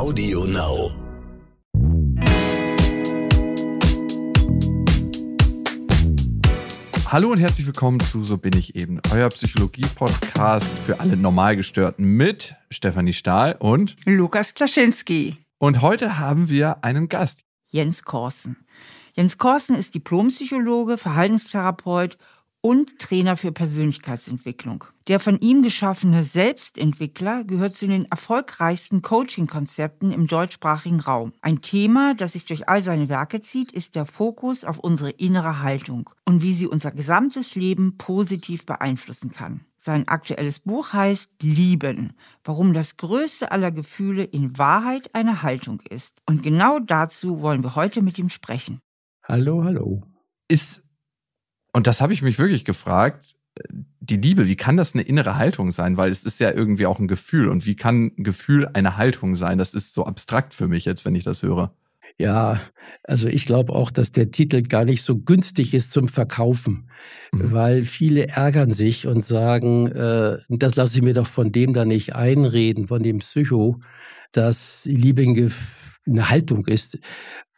Audio Now. Hallo und herzlich willkommen zu So bin ich eben, euer Psychologie-Podcast für alle Normalgestörten mit Stefanie Stahl und Lukas Klaschinski. Und heute haben wir einen Gast. Jens Korsen. Jens Korsen ist Diplompsychologe, Verhaltenstherapeut und Trainer für Persönlichkeitsentwicklung. Der von ihm geschaffene Selbstentwickler gehört zu den erfolgreichsten Coaching-Konzepten im deutschsprachigen Raum. Ein Thema, das sich durch all seine Werke zieht, ist der Fokus auf unsere innere Haltung und wie sie unser gesamtes Leben positiv beeinflussen kann. Sein aktuelles Buch heißt Lieben, warum das größte aller Gefühle in Wahrheit eine Haltung ist. Und genau dazu wollen wir heute mit ihm sprechen. Hallo, hallo. Ist und das habe ich mich wirklich gefragt. Die Liebe, wie kann das eine innere Haltung sein? Weil es ist ja irgendwie auch ein Gefühl. Und wie kann ein Gefühl eine Haltung sein? Das ist so abstrakt für mich jetzt, wenn ich das höre. Ja, also ich glaube auch, dass der Titel gar nicht so günstig ist zum Verkaufen, mhm. weil viele ärgern sich und sagen, äh, das lasse ich mir doch von dem da nicht einreden, von dem Psycho, dass Liebe eine Haltung ist,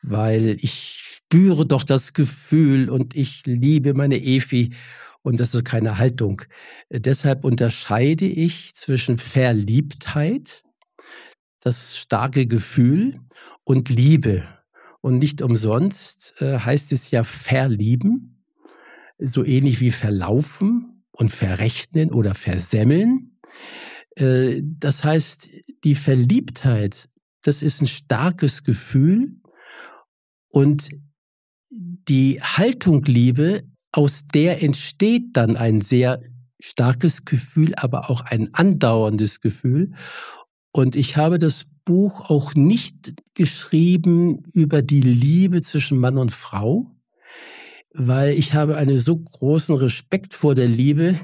weil ich spüre doch das Gefühl und ich liebe meine Efi und das ist keine Haltung. Deshalb unterscheide ich zwischen Verliebtheit, das starke Gefühl und Liebe. Und nicht umsonst äh, heißt es ja verlieben, so ähnlich wie verlaufen und verrechnen oder versemmeln. Äh, das heißt, die Verliebtheit, das ist ein starkes Gefühl und die Haltung Liebe, aus der entsteht dann ein sehr starkes Gefühl, aber auch ein andauerndes Gefühl. Und ich habe das Buch auch nicht geschrieben über die Liebe zwischen Mann und Frau, weil ich habe einen so großen Respekt vor der Liebe,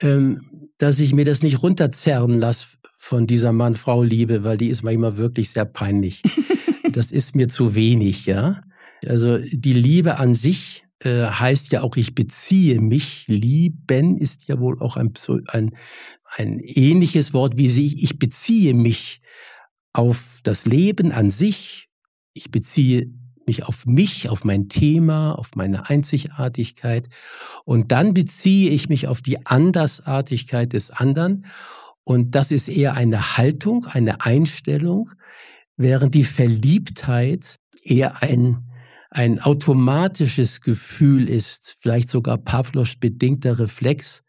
ähm, dass ich mir das nicht runterzerren lasse von dieser Mann-Frau-Liebe, weil die ist manchmal wirklich sehr peinlich. Das ist mir zu wenig, ja. Also die Liebe an sich äh, heißt ja auch, ich beziehe mich. Lieben ist ja wohl auch ein, ein, ein ähnliches Wort wie sie. Ich beziehe mich auf das Leben an sich. Ich beziehe mich auf mich, auf mein Thema, auf meine Einzigartigkeit. Und dann beziehe ich mich auf die Andersartigkeit des anderen. Und das ist eher eine Haltung, eine Einstellung, während die Verliebtheit eher ein ein automatisches Gefühl ist, vielleicht sogar Pavlos bedingter Reflex,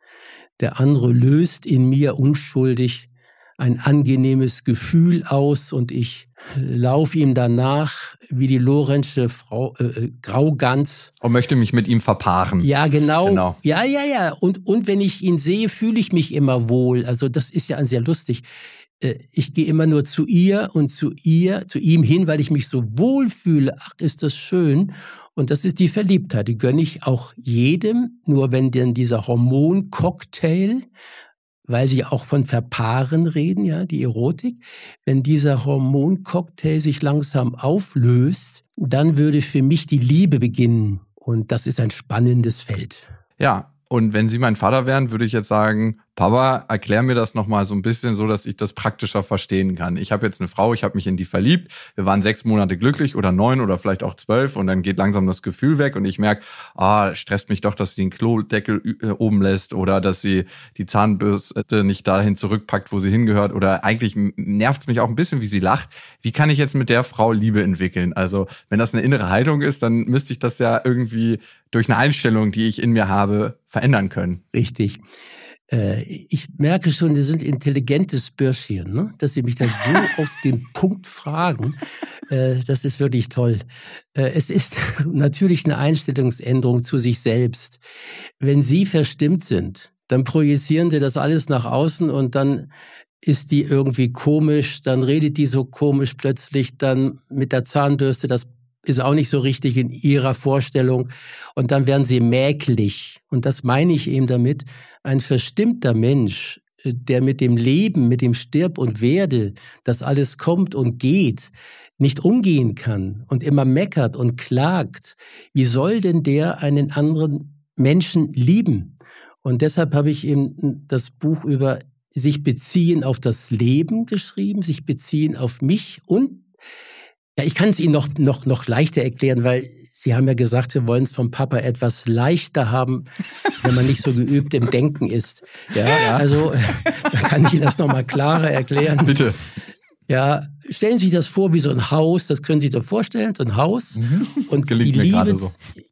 der andere löst in mir unschuldig ein angenehmes Gefühl aus und ich laufe ihm danach wie die lorenzsche Frau, äh, äh, Graugans. Und möchte mich mit ihm verpaaren. Ja, genau. genau. Ja, ja, ja. Und, und wenn ich ihn sehe, fühle ich mich immer wohl. Also das ist ja sehr lustig. Äh, ich gehe immer nur zu ihr und zu ihr, zu ihm hin, weil ich mich so wohlfühle. Ach, ist das schön. Und das ist die Verliebtheit. Die gönne ich auch jedem. Nur wenn denn dieser Hormoncocktail, weil sie auch von Verpaaren reden, ja, die Erotik, wenn dieser Hormoncocktail sich langsam auflöst, dann würde für mich die Liebe beginnen. Und das ist ein spannendes Feld. Ja, und wenn Sie mein Vater wären, würde ich jetzt sagen, Papa, erklär mir das nochmal so ein bisschen so, dass ich das praktischer verstehen kann. Ich habe jetzt eine Frau, ich habe mich in die verliebt. Wir waren sechs Monate glücklich oder neun oder vielleicht auch zwölf und dann geht langsam das Gefühl weg und ich merke, ah, stresst mich doch, dass sie den Klodeckel äh, oben lässt oder dass sie die Zahnbürste nicht dahin zurückpackt, wo sie hingehört oder eigentlich nervt es mich auch ein bisschen, wie sie lacht. Wie kann ich jetzt mit der Frau Liebe entwickeln? Also wenn das eine innere Haltung ist, dann müsste ich das ja irgendwie durch eine Einstellung, die ich in mir habe, verändern können. Richtig äh, ich merke schon, die sind intelligentes Börschen, ne? dass sie mich da so auf den Punkt fragen. Äh, das ist wirklich toll. Äh, es ist natürlich eine Einstellungsänderung zu sich selbst. Wenn Sie verstimmt sind, dann projizieren Sie das alles nach außen und dann ist die irgendwie komisch, dann redet die so komisch plötzlich, dann mit der Zahnbürste das ist auch nicht so richtig in ihrer Vorstellung. Und dann werden sie mäglich. Und das meine ich eben damit. Ein verstimmter Mensch, äh, der mit dem Leben, mit dem Stirb und Werde, das alles kommt und geht, nicht umgehen kann und immer meckert und klagt, wie soll denn der einen anderen Menschen lieben? Und deshalb habe ich eben das Buch über sich beziehen auf das Leben geschrieben, sich beziehen auf mich und ja, ich kann es Ihnen noch, noch, noch leichter erklären, weil Sie haben ja gesagt, wir wollen es vom Papa etwas leichter haben, wenn man nicht so geübt im Denken ist. Ja, ja. also dann kann ich Ihnen das nochmal klarer erklären. Bitte. Ja, stellen Sie sich das vor wie so ein Haus, das können Sie sich doch vorstellen, so ein Haus. Mhm. Und Gelingt die Liebe, so.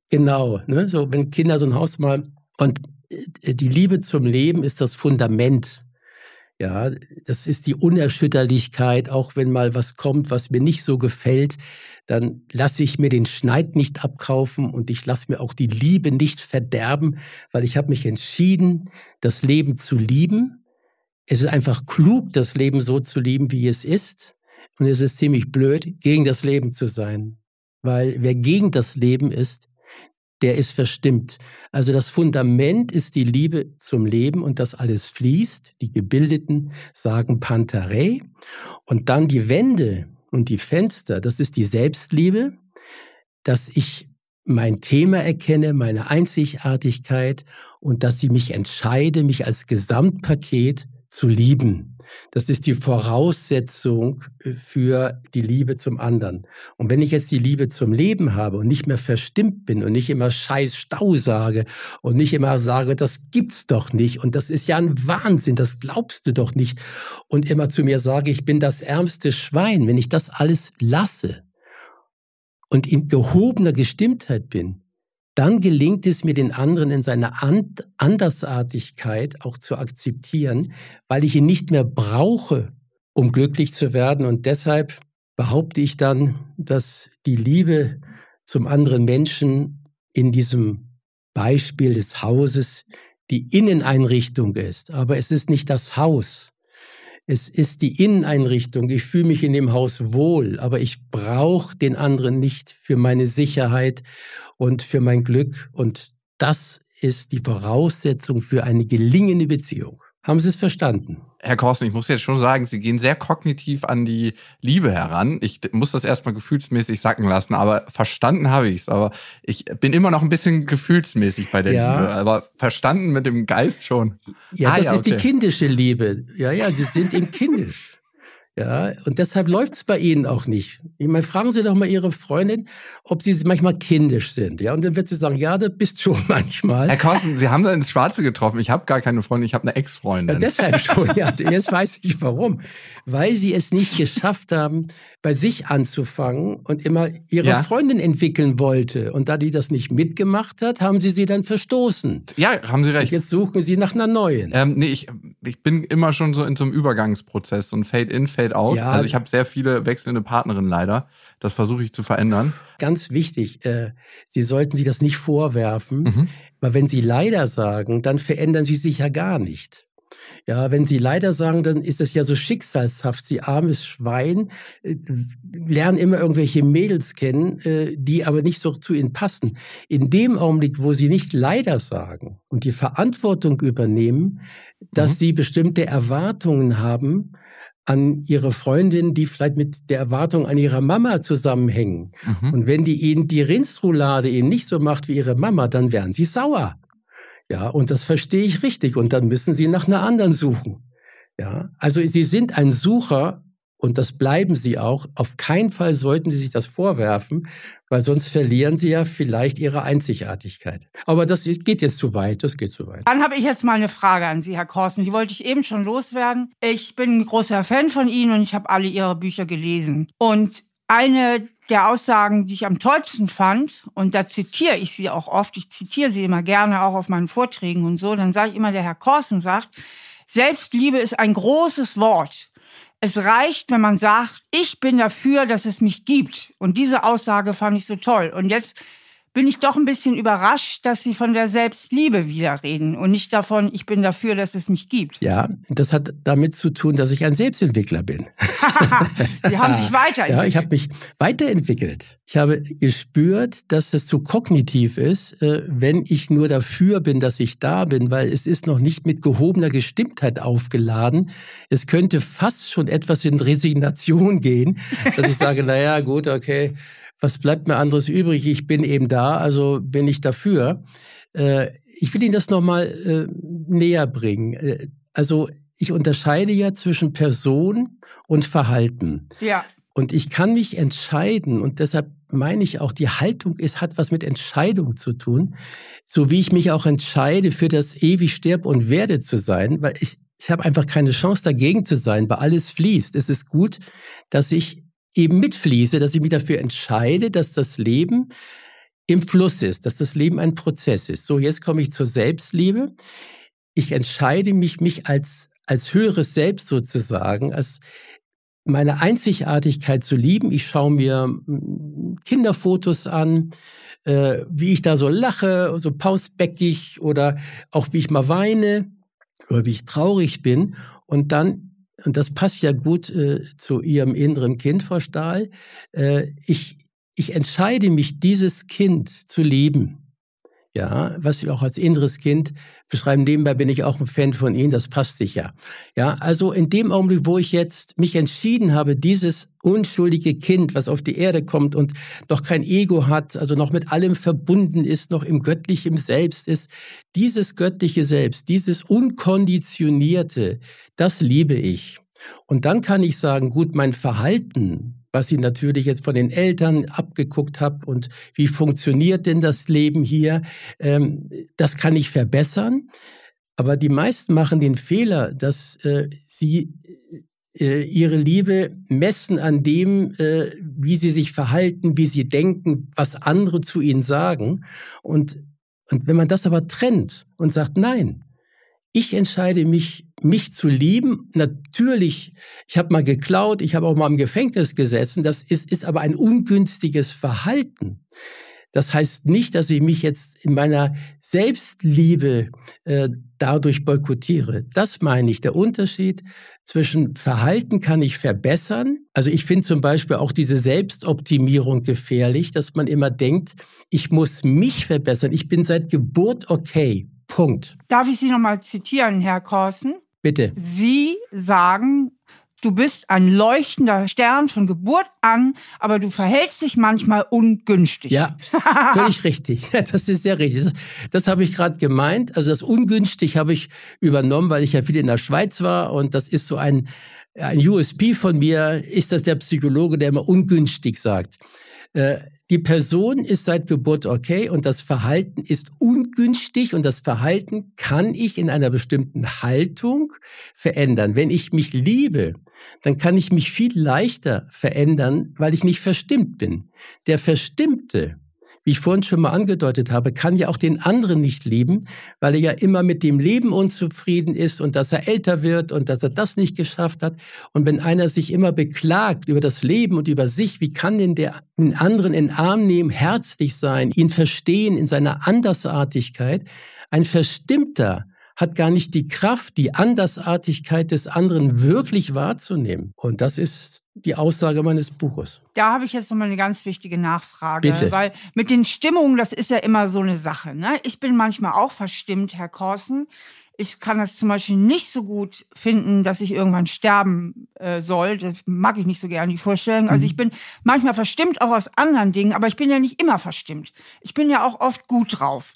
genau, ne, so wenn Kinder so ein Haus malen. Und äh, die Liebe zum Leben ist das Fundament ja, das ist die Unerschütterlichkeit, auch wenn mal was kommt, was mir nicht so gefällt, dann lasse ich mir den Schneid nicht abkaufen und ich lasse mir auch die Liebe nicht verderben, weil ich habe mich entschieden, das Leben zu lieben. Es ist einfach klug, das Leben so zu lieben, wie es ist. Und es ist ziemlich blöd, gegen das Leben zu sein. Weil wer gegen das Leben ist, der ist verstimmt. Also das Fundament ist die Liebe zum Leben und das alles fließt. Die Gebildeten sagen Pantare. Und dann die Wände und die Fenster, das ist die Selbstliebe, dass ich mein Thema erkenne, meine Einzigartigkeit und dass ich mich entscheide, mich als Gesamtpaket zu lieben. Das ist die Voraussetzung äh, für die Liebe zum anderen. Und wenn ich jetzt die Liebe zum Leben habe und nicht mehr verstimmt bin und nicht immer scheiß Stau sage und nicht immer sage, das gibt's doch nicht und das ist ja ein Wahnsinn, das glaubst du doch nicht und immer zu mir sage, ich bin das ärmste Schwein, wenn ich das alles lasse und in gehobener Gestimmtheit bin, dann gelingt es mir, den anderen in seiner And Andersartigkeit auch zu akzeptieren, weil ich ihn nicht mehr brauche, um glücklich zu werden. Und deshalb behaupte ich dann, dass die Liebe zum anderen Menschen in diesem Beispiel des Hauses die Inneneinrichtung ist. Aber es ist nicht das Haus, es ist die Inneneinrichtung. Ich fühle mich in dem Haus wohl, aber ich brauche den anderen nicht für meine Sicherheit und für mein Glück. Und das ist die Voraussetzung für eine gelingende Beziehung. Haben Sie es verstanden? Herr Korsten, ich muss jetzt schon sagen, Sie gehen sehr kognitiv an die Liebe heran. Ich muss das erstmal gefühlsmäßig sacken lassen, aber verstanden habe ich es. Aber ich bin immer noch ein bisschen gefühlsmäßig bei der ja. Liebe, aber verstanden mit dem Geist schon. Ja, ah, das ja, ist okay. die kindische Liebe. Ja, ja, Sie sind ihm kindisch. Ja, und deshalb läuft es bei Ihnen auch nicht. Ich meine, fragen Sie doch mal Ihre Freundin, ob Sie manchmal kindisch sind. Ja, und dann wird sie sagen, ja, das bist du manchmal. Herr Carsten, Sie haben da ins Schwarze getroffen. Ich habe gar keine Freundin, ich habe eine Ex-Freundin. Ja, deshalb schon, ja. Jetzt weiß ich warum. Weil Sie es nicht geschafft haben, bei sich anzufangen und immer Ihre ja. Freundin entwickeln wollte. Und da die das nicht mitgemacht hat, haben Sie sie dann verstoßen. Ja, haben Sie recht. Und jetzt suchen Sie nach einer neuen. Ähm, nee, ich, ich bin immer schon so in so einem Übergangsprozess, so ein Fade-in, Fade-out. Fade Out. Ja, also ich habe sehr viele wechselnde Partnerinnen leider. Das versuche ich zu verändern. Ganz wichtig, äh, Sie sollten sich das nicht vorwerfen, mhm. weil wenn Sie leider sagen, dann verändern Sie sich ja gar nicht. Ja, wenn Sie leider sagen, dann ist das ja so schicksalshaft. Sie armes Schwein äh, lernen immer irgendwelche Mädels kennen, äh, die aber nicht so zu Ihnen passen. In dem Augenblick, wo Sie nicht leider sagen und die Verantwortung übernehmen, dass mhm. Sie bestimmte Erwartungen haben, an ihre Freundin, die vielleicht mit der Erwartung an ihrer Mama zusammenhängen. Mhm. Und wenn die ihnen die Rindsroulade eben nicht so macht wie ihre Mama, dann werden sie sauer. Ja, und das verstehe ich richtig. Und dann müssen sie nach einer anderen suchen. Ja, also sie sind ein Sucher und das bleiben sie auch. Auf keinen Fall sollten sie sich das vorwerfen, weil sonst verlieren sie ja vielleicht ihre Einzigartigkeit. Aber das geht jetzt zu weit, das geht zu weit. Dann habe ich jetzt mal eine Frage an Sie, Herr Korsen. Die wollte ich eben schon loswerden. Ich bin ein großer Fan von Ihnen und ich habe alle Ihre Bücher gelesen. Und eine der Aussagen, die ich am tollsten fand, und da zitiere ich sie auch oft, ich zitiere sie immer gerne auch auf meinen Vorträgen und so, dann sage ich immer, der Herr Korsen sagt, Selbstliebe ist ein großes Wort. Es reicht, wenn man sagt, ich bin dafür, dass es mich gibt. Und diese Aussage fand ich so toll. Und jetzt bin ich doch ein bisschen überrascht, dass Sie von der Selbstliebe wieder reden und nicht davon, ich bin dafür, dass es mich gibt. Ja, das hat damit zu tun, dass ich ein Selbstentwickler bin. Sie haben sich weiterentwickelt. Ja, ich habe mich weiterentwickelt. Ich habe gespürt, dass es zu kognitiv ist, äh, wenn ich nur dafür bin, dass ich da bin, weil es ist noch nicht mit gehobener Gestimmtheit aufgeladen. Es könnte fast schon etwas in Resignation gehen, dass ich sage, naja, gut, okay was bleibt mir anderes übrig? Ich bin eben da, also bin ich dafür. Äh, ich will Ihnen das nochmal äh, näher bringen. Äh, also ich unterscheide ja zwischen Person und Verhalten. Ja. Und ich kann mich entscheiden und deshalb meine ich auch, die Haltung ist, hat was mit Entscheidung zu tun. So wie ich mich auch entscheide, für das ewig sterb und werde zu sein, weil ich, ich habe einfach keine Chance dagegen zu sein, weil alles fließt. Es ist gut, dass ich eben mitfließe, dass ich mich dafür entscheide, dass das Leben im Fluss ist, dass das Leben ein Prozess ist. So, jetzt komme ich zur Selbstliebe. Ich entscheide mich, mich als, als höheres Selbst sozusagen, als meine Einzigartigkeit zu lieben. Ich schaue mir hm, Kinderfotos an, äh, wie ich da so lache, so pausbäckig oder auch wie ich mal weine oder wie ich traurig bin. Und dann und das passt ja gut äh, zu Ihrem inneren Kind, Frau Stahl, äh, ich, ich entscheide mich, dieses Kind zu lieben ja, was ich auch als inneres Kind beschreiben. Nebenbei bin ich auch ein Fan von Ihnen, das passt sicher. Ja, also in dem Augenblick, wo ich jetzt mich entschieden habe, dieses unschuldige Kind, was auf die Erde kommt und noch kein Ego hat, also noch mit allem verbunden ist, noch im göttlichen Selbst ist, dieses göttliche Selbst, dieses unkonditionierte, das liebe ich. Und dann kann ich sagen, gut, mein Verhalten, was ich natürlich jetzt von den Eltern abgeguckt habe und wie funktioniert denn das Leben hier, ähm, das kann ich verbessern. Aber die meisten machen den Fehler, dass äh, sie äh, ihre Liebe messen an dem, äh, wie sie sich verhalten, wie sie denken, was andere zu ihnen sagen. Und, und wenn man das aber trennt und sagt, nein, ich entscheide mich, mich zu lieben. Natürlich, ich habe mal geklaut, ich habe auch mal im Gefängnis gesessen. Das ist, ist aber ein ungünstiges Verhalten. Das heißt nicht, dass ich mich jetzt in meiner Selbstliebe äh, dadurch boykottiere. Das meine ich. Der Unterschied zwischen Verhalten kann ich verbessern. Also ich finde zum Beispiel auch diese Selbstoptimierung gefährlich, dass man immer denkt, ich muss mich verbessern. Ich bin seit Geburt okay. Punkt. Darf ich Sie nochmal zitieren, Herr Korsen? Bitte. Sie sagen, du bist ein leuchtender Stern von Geburt an, aber du verhältst dich manchmal ungünstig. Ja, völlig richtig. Das ist sehr richtig. Das, das habe ich gerade gemeint. Also das ungünstig habe ich übernommen, weil ich ja viel in der Schweiz war und das ist so ein, ein USP von mir, ist das der Psychologe, der immer ungünstig sagt. Äh, die Person ist seit Geburt okay und das Verhalten ist ungünstig und das Verhalten kann ich in einer bestimmten Haltung verändern. Wenn ich mich liebe, dann kann ich mich viel leichter verändern, weil ich nicht verstimmt bin. Der Verstimmte, wie ich vorhin schon mal angedeutet habe, kann ja auch den anderen nicht lieben, weil er ja immer mit dem Leben unzufrieden ist und dass er älter wird und dass er das nicht geschafft hat. Und wenn einer sich immer beklagt über das Leben und über sich, wie kann denn der den anderen in Arm nehmen, herzlich sein, ihn verstehen in seiner Andersartigkeit? Ein verstimmter, hat gar nicht die Kraft, die Andersartigkeit des anderen wirklich wahrzunehmen. Und das ist die Aussage meines Buches. Da habe ich jetzt nochmal eine ganz wichtige Nachfrage. Bitte. Weil mit den Stimmungen, das ist ja immer so eine Sache. Ne? Ich bin manchmal auch verstimmt, Herr Korsen. Ich kann das zum Beispiel nicht so gut finden, dass ich irgendwann sterben äh, soll. Das mag ich nicht so gerne, die Vorstellung. Also mhm. ich bin manchmal verstimmt, auch aus anderen Dingen, aber ich bin ja nicht immer verstimmt. Ich bin ja auch oft gut drauf.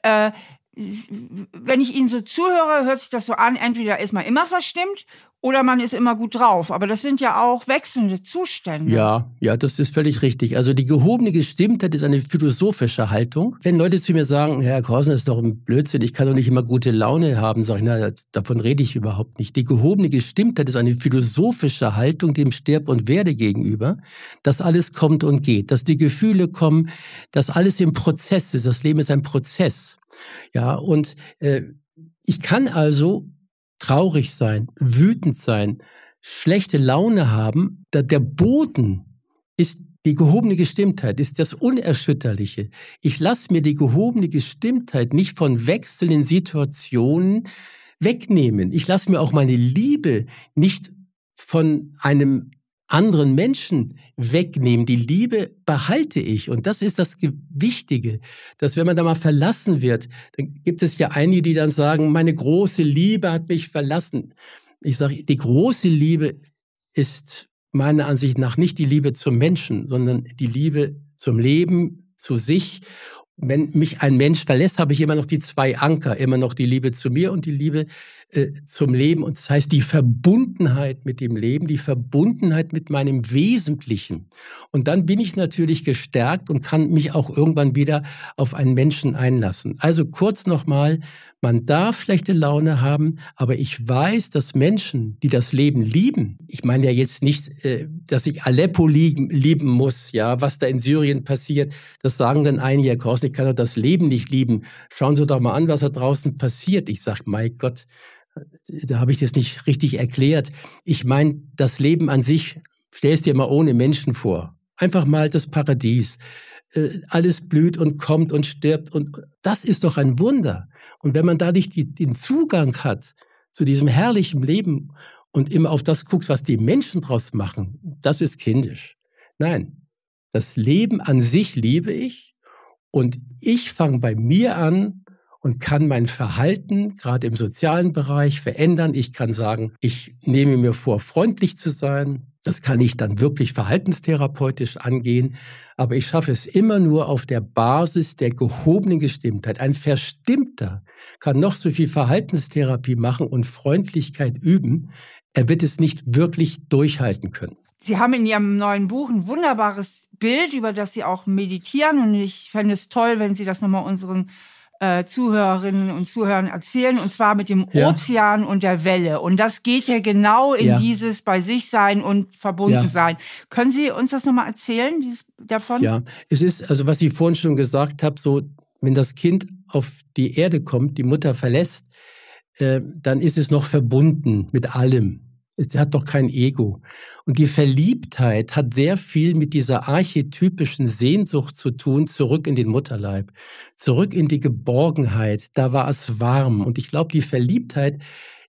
Äh, wenn ich Ihnen so zuhöre, hört sich das so an, entweder ist man immer verstimmt oder man ist immer gut drauf. Aber das sind ja auch wechselnde Zustände. Ja, ja, das ist völlig richtig. Also die gehobene Gestimmtheit ist eine philosophische Haltung. Wenn Leute zu mir sagen, Herr Korsen, ist doch ein Blödsinn, ich kann doch nicht immer gute Laune haben, sage ich, na, davon rede ich überhaupt nicht. Die gehobene Gestimmtheit ist eine philosophische Haltung dem Stirb und Werde gegenüber, dass alles kommt und geht, dass die Gefühle kommen, dass alles im Prozess ist. Das Leben ist ein Prozess. Ja, ja, und äh, ich kann also traurig sein, wütend sein, schlechte Laune haben. Da der Boden ist die gehobene Gestimmtheit, ist das Unerschütterliche. Ich lasse mir die gehobene Gestimmtheit nicht von wechselnden Situationen wegnehmen. Ich lasse mir auch meine Liebe nicht von einem anderen Menschen wegnehmen. Die Liebe behalte ich. Und das ist das Wichtige, dass wenn man da mal verlassen wird, dann gibt es ja einige, die dann sagen, meine große Liebe hat mich verlassen. Ich sage, die große Liebe ist meiner Ansicht nach nicht die Liebe zum Menschen, sondern die Liebe zum Leben, zu sich wenn mich ein Mensch verlässt, habe ich immer noch die zwei Anker, immer noch die Liebe zu mir und die Liebe äh, zum Leben. Und das heißt, die Verbundenheit mit dem Leben, die Verbundenheit mit meinem Wesentlichen. Und dann bin ich natürlich gestärkt und kann mich auch irgendwann wieder auf einen Menschen einlassen. Also kurz nochmal, man darf schlechte Laune haben, aber ich weiß, dass Menschen, die das Leben lieben, ich meine ja jetzt nicht, äh, dass ich Aleppo lieben, lieben muss, ja, was da in Syrien passiert, das sagen dann einige, Herr Kors, draußen, ich kann doch das Leben nicht lieben. Schauen Sie doch mal an, was da draußen passiert. Ich sage, mein Gott, da habe ich das nicht richtig erklärt. Ich meine, das Leben an sich, stell es dir mal ohne Menschen vor. Einfach mal das Paradies. Äh, alles blüht und kommt und stirbt. Und das ist doch ein Wunder. Und wenn man dadurch die, den Zugang hat zu diesem herrlichen Leben und immer auf das guckt, was die Menschen draus machen, das ist kindisch. Nein, das Leben an sich liebe ich und ich fange bei mir an und kann mein Verhalten gerade im sozialen Bereich verändern. Ich kann sagen, ich nehme mir vor, freundlich zu sein. Das kann ich dann wirklich verhaltenstherapeutisch angehen. Aber ich schaffe es immer nur auf der Basis der gehobenen Gestimmtheit. Ein Verstimmter kann noch so viel Verhaltenstherapie machen und Freundlichkeit üben. Er wird es nicht wirklich durchhalten können. Sie haben in Ihrem neuen Buch ein wunderbares Bild, über das Sie auch meditieren. Und ich fände es toll, wenn Sie das nochmal unseren äh, Zuhörerinnen und Zuhörern erzählen. Und zwar mit dem ja. Ozean und der Welle. Und das geht ja genau in ja. dieses bei sich sein und verbunden ja. sein. Können Sie uns das nochmal erzählen, dieses, davon? Ja, es ist, also was ich vorhin schon gesagt habe, so, wenn das Kind auf die Erde kommt, die Mutter verlässt, äh, dann ist es noch verbunden mit allem Sie hat doch kein Ego. Und die Verliebtheit hat sehr viel mit dieser archetypischen Sehnsucht zu tun, zurück in den Mutterleib, zurück in die Geborgenheit. Da war es warm. Und ich glaube, die Verliebtheit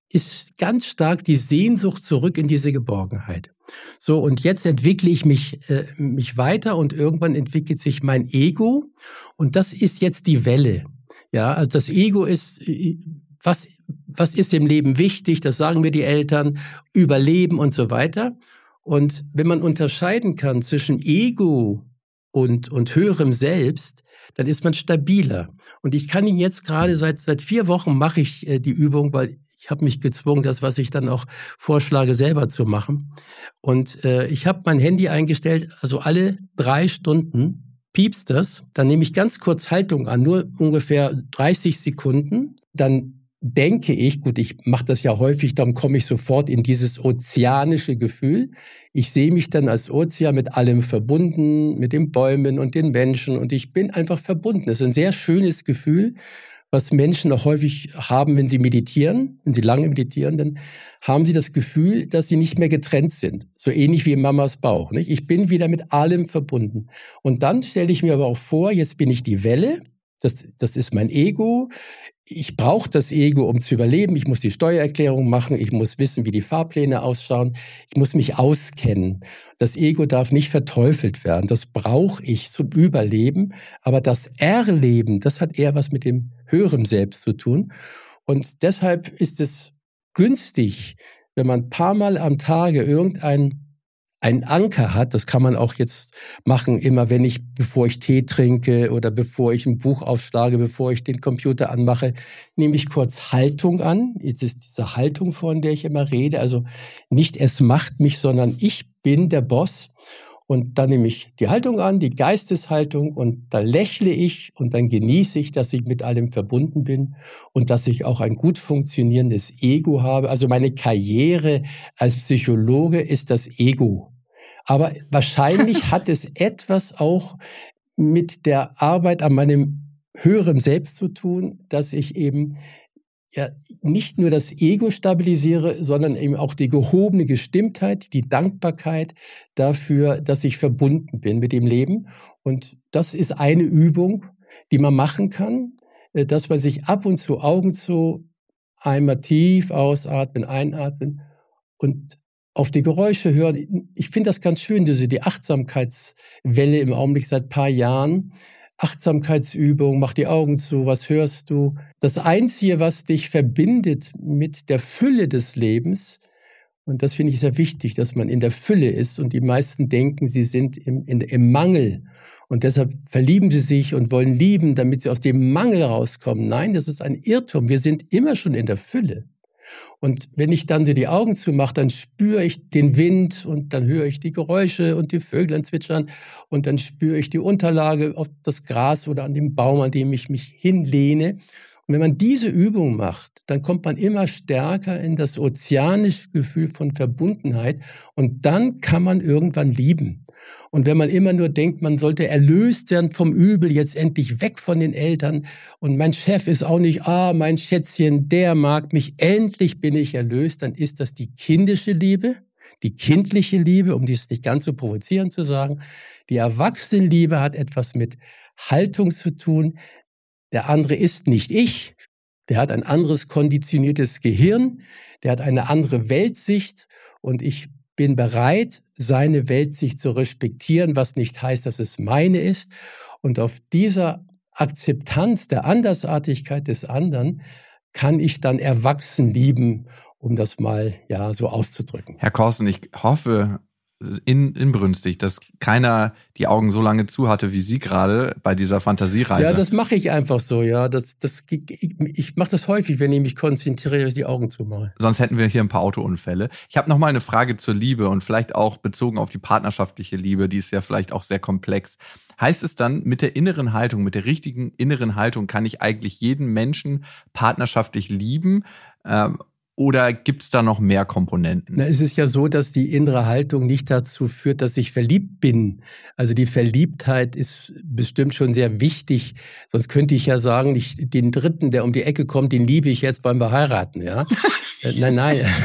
ist ganz stark die Sehnsucht zurück in diese Geborgenheit. So, und jetzt entwickle ich mich, äh, mich weiter und irgendwann entwickelt sich mein Ego. Und das ist jetzt die Welle. Ja, also das Ego ist, äh, was, was ist im Leben wichtig, das sagen mir die Eltern, Überleben und so weiter. Und wenn man unterscheiden kann zwischen Ego und, und höherem Selbst, dann ist man stabiler. Und ich kann Ihnen jetzt gerade seit, seit vier Wochen mache ich äh, die Übung, weil ich habe mich gezwungen, das, was ich dann auch vorschlage, selber zu machen. Und äh, ich habe mein Handy eingestellt, also alle drei Stunden piepst das. Dann nehme ich ganz kurz Haltung an, nur ungefähr 30 Sekunden. Dann denke ich, gut, ich mache das ja häufig, dann komme ich sofort in dieses ozeanische Gefühl. Ich sehe mich dann als Ozean mit allem verbunden, mit den Bäumen und den Menschen und ich bin einfach verbunden. Das ist ein sehr schönes Gefühl, was Menschen auch häufig haben, wenn sie meditieren, wenn sie lange meditieren, dann haben sie das Gefühl, dass sie nicht mehr getrennt sind. So ähnlich wie in Mamas Bauch. Nicht? Ich bin wieder mit allem verbunden. Und dann stelle ich mir aber auch vor, jetzt bin ich die Welle das, das ist mein Ego. Ich brauche das Ego, um zu überleben. Ich muss die Steuererklärung machen. Ich muss wissen, wie die Fahrpläne ausschauen. Ich muss mich auskennen. Das Ego darf nicht verteufelt werden. Das brauche ich zum Überleben. Aber das Erleben, das hat eher was mit dem höheren Selbst zu tun. Und deshalb ist es günstig, wenn man ein paar Mal am Tage irgendeinen einen Anker hat, das kann man auch jetzt machen, immer wenn ich, bevor ich Tee trinke oder bevor ich ein Buch aufschlage, bevor ich den Computer anmache, nehme ich kurz Haltung an. Jetzt ist diese Haltung, von der ich immer rede, also nicht es macht mich, sondern ich bin der Boss. Und dann nehme ich die Haltung an, die Geisteshaltung, und da lächle ich und dann genieße ich, dass ich mit allem verbunden bin und dass ich auch ein gut funktionierendes Ego habe. Also meine Karriere als Psychologe ist das Ego. Aber wahrscheinlich hat es etwas auch mit der Arbeit an meinem höheren Selbst zu tun, dass ich eben ja, nicht nur das Ego stabilisiere, sondern eben auch die gehobene Gestimmtheit, die Dankbarkeit dafür, dass ich verbunden bin mit dem Leben. Und das ist eine Übung, die man machen kann, äh, dass man sich ab und zu Augen zu einmal tief ausatmen, einatmen und auf die Geräusche hören. Ich finde das ganz schön, diese die Achtsamkeitswelle im Augenblick seit paar Jahren. Achtsamkeitsübung, mach die Augen zu, was hörst du? Das Einzige, was dich verbindet mit der Fülle des Lebens, und das finde ich sehr wichtig, dass man in der Fülle ist und die meisten denken, sie sind im, in, im Mangel. Und deshalb verlieben sie sich und wollen lieben, damit sie aus dem Mangel rauskommen. Nein, das ist ein Irrtum. Wir sind immer schon in der Fülle. Und wenn ich dann so die Augen zumache, dann spüre ich den Wind und dann höre ich die Geräusche und die Vögel zwitschern und dann spüre ich die Unterlage auf das Gras oder an dem Baum, an dem ich mich hinlehne. Und wenn man diese Übung macht, dann kommt man immer stärker in das ozeanische Gefühl von Verbundenheit und dann kann man irgendwann lieben. Und wenn man immer nur denkt, man sollte erlöst werden vom Übel, jetzt endlich weg von den Eltern und mein Chef ist auch nicht, ah, mein Schätzchen, der mag mich, endlich bin ich erlöst, dann ist das die kindische Liebe, die kindliche Liebe, um dies nicht ganz so provozierend zu sagen. Die Erwachsenenliebe hat etwas mit Haltung zu tun, der andere ist nicht ich. Der hat ein anderes konditioniertes Gehirn. Der hat eine andere Weltsicht. Und ich bin bereit, seine Weltsicht zu respektieren, was nicht heißt, dass es meine ist. Und auf dieser Akzeptanz der Andersartigkeit des anderen kann ich dann erwachsen lieben, um das mal ja so auszudrücken. Herr Korsten, ich hoffe, in, inbrünstig, dass keiner die Augen so lange zu hatte wie Sie gerade bei dieser Fantasiereise. Ja, das mache ich einfach so, ja. Das, das, ich ich mache das häufig, wenn ich mich konzentriere, die Augen zu machen. Sonst hätten wir hier ein paar Autounfälle. Ich habe nochmal eine Frage zur Liebe und vielleicht auch bezogen auf die partnerschaftliche Liebe, die ist ja vielleicht auch sehr komplex. Heißt es dann, mit der inneren Haltung, mit der richtigen inneren Haltung kann ich eigentlich jeden Menschen partnerschaftlich lieben? Ähm, oder gibt es da noch mehr Komponenten? Na, es ist ja so, dass die innere Haltung nicht dazu führt, dass ich verliebt bin. Also die Verliebtheit ist bestimmt schon sehr wichtig. Sonst könnte ich ja sagen, ich, den Dritten, der um die Ecke kommt, den liebe ich jetzt, wollen wir heiraten. Ja? äh, nein, nein.